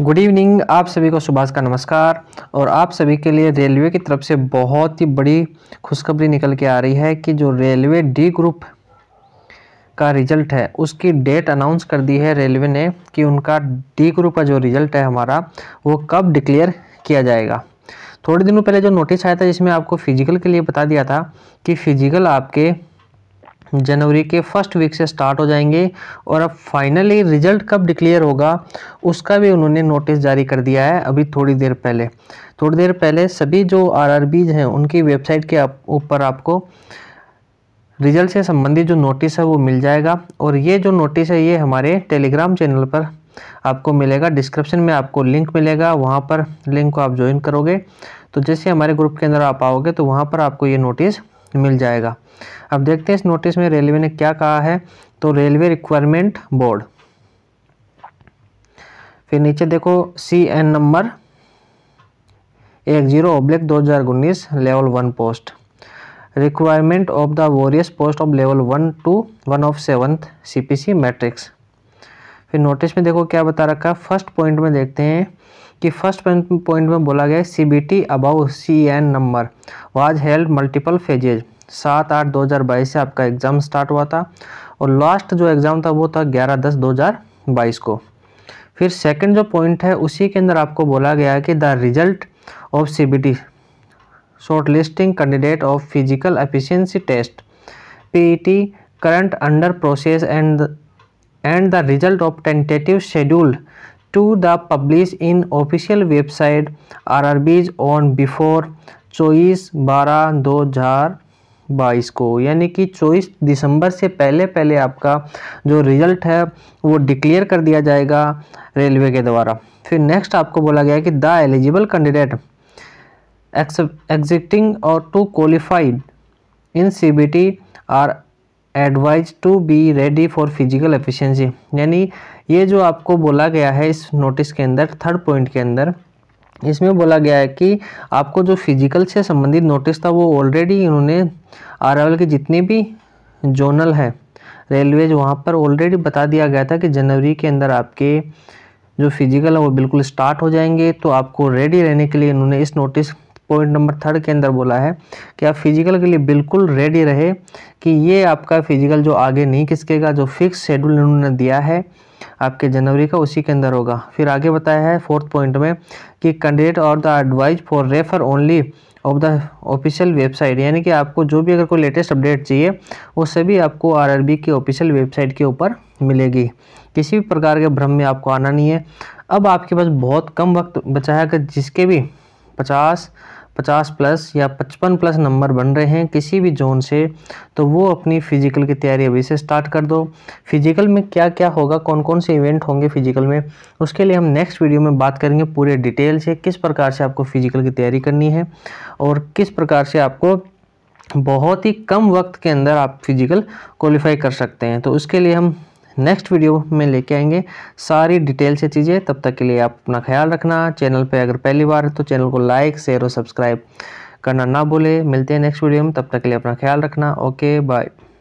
good evening आप सभी को सुभाष का नमस्कार और आप सभी के लिए रेलवे की तरफ से बहुत ही बड़ी खुशखबरी निकल के आ रही है कि जो रेलवे डी ग्रुप का रिजल्ट है उसकी डेट अनाउंस कर दी है रेलवे ने कि उनका डी ग्रुप का जो रिजल्ट है हमारा वो कब डिक्लेयर किया जाएगा थोड़े दिनों पहले जो नोटिस आया था जिसमें आपको फिजिकल के लिए बता दिया था कि फिजिकल आपके जनवरी के फर्स्ट वीक से स्टार्ट हो जाएंगे और अब फाइनली रिजल्ट कब डिक्लेयर होगा उसका भी उन्होंने नोटिस जारी कर दिया है अभी थोड़ी देर पहले थोड़ी देर पहले सभी जो आर हैं उनकी वेबसाइट के ऊपर आप, आपको रिजल्ट से संबंधित जो नोटिस है वो मिल जाएगा और ये जो नोटिस है ये हमारे टेलीग्राम चैनल पर आपको मिलेगा डिस्क्रिप्शन में आपको लिंक मिलेगा वहाँ पर लिंक को आप ज्वाइन करोगे तो जैसे हमारे ग्रुप के अंदर आप आओगे तो वहाँ पर आपको ये नोटिस मिल जाएगा अब देखते हैं इस नोटिस में रेलवे ने क्या कहा है तो रेलवे रिक्वायरमेंट बोर्ड फिर नीचे देखो सी एन नंबर एक जीरो ओब्लिक दो हज़ार उन्नीस level one post requirement of the various post of level one two one of seventh C P C matrix फिर नोटिस में देखो क्या बता रखा है फर्स्ट पॉइंट में देखते हैं कि फर्स्ट पॉइंट में बोला गया C B T about C N number was held multiple phases सात आठ दो हज़ार बाईस से आपका एग्ज़ाम स्टार्ट हुआ था और लास्ट जो एग्ज़ाम था वो था ग्यारह दस दो हज़ार बाईस को फिर सेकंड जो पॉइंट है उसी के अंदर आपको बोला गया है कि the result of C B T short listing candidate of physical efficiency test P E T current under process and and the result of tentative schedule to the publish in official website are are बीज on before चौबीस बारह दो हज़ार बाईस को यानी कि चौबीस दिसंबर से पहले पहले आपका जो रिज़ल्ट है वो डिक्लेयर कर दिया जाएगा रेलवे के द्वारा फिर नेक्स्ट आपको बोला गया कि the eligible candidate except existing और to qualified in C B T are advise to be ready for physical efficiency यानी ये जो आपको बोला गया है इस नोटिस के अंदर थर्ड पॉइंट के अंदर इसमें बोला गया है कि आपको जो फिजिकल से संबंधित नोटिस था वो ऑलरेडी इन्होंने आर के जितने भी जोनल हैं रेलवेज वहाँ पर ऑलरेडी बता दिया गया था कि जनवरी के अंदर आपके जो फिजिकल है वो बिल्कुल स्टार्ट हो जाएंगे तो आपको रेडी रहने के लिए इन्होंने इस नोटिस पॉइंट नंबर थर्ड के अंदर बोला है कि आप फिजिकल के लिए बिल्कुल रेडी रहे कि ये आपका फिजिकल जो आगे नहीं किसकेगा जो फिक्स शेड्यूल उन्होंने दिया है आपके जनवरी का उसी के अंदर होगा फिर आगे बताया है फोर्थ पॉइंट में कि कैंडिडेट और the advise for refer only of the official website यानी कि आपको जो भी अगर कोई लेटेस्ट अपडेट चाहिए वो सभी आपको बी की ऑफिशियल वेबसाइट के ऊपर मिलेगी किसी भी प्रकार के भ्रम में आपको आना नहीं है अब आपके पास बहुत कम वक्त बचा है अगर जिसके भी पचास पचास प्लस या पचपन प्लस नंबर बन रहे हैं किसी भी जोन से तो वो अपनी फ़िज़िकल की तैयारी अभी से स्टार्ट कर दो फिज़िकल में क्या क्या होगा कौन कौन से इवेंट होंगे फ़िज़िकल में उसके लिए हम नेक्स्ट वीडियो में बात करेंगे पूरे डिटेल से किस प्रकार से आपको फ़िज़िकल की तैयारी करनी है और किस प्रकार से आपको बहुत ही कम वक्त के अंदर आप फिज़िकल क्वालिफाई कर सकते हैं तो उसके लिए हम नेक्स्ट वीडियो में लेके आएंगे सारी डिटेल से चीज़ें तब तक के लिए आप अपना ख्याल रखना चैनल पे अगर पहली बार है तो चैनल को लाइक शेयर और सब्सक्राइब करना ना भूले मिलते हैं नेक्स्ट वीडियो में तब तक के लिए अपना ख्याल रखना ओके बाय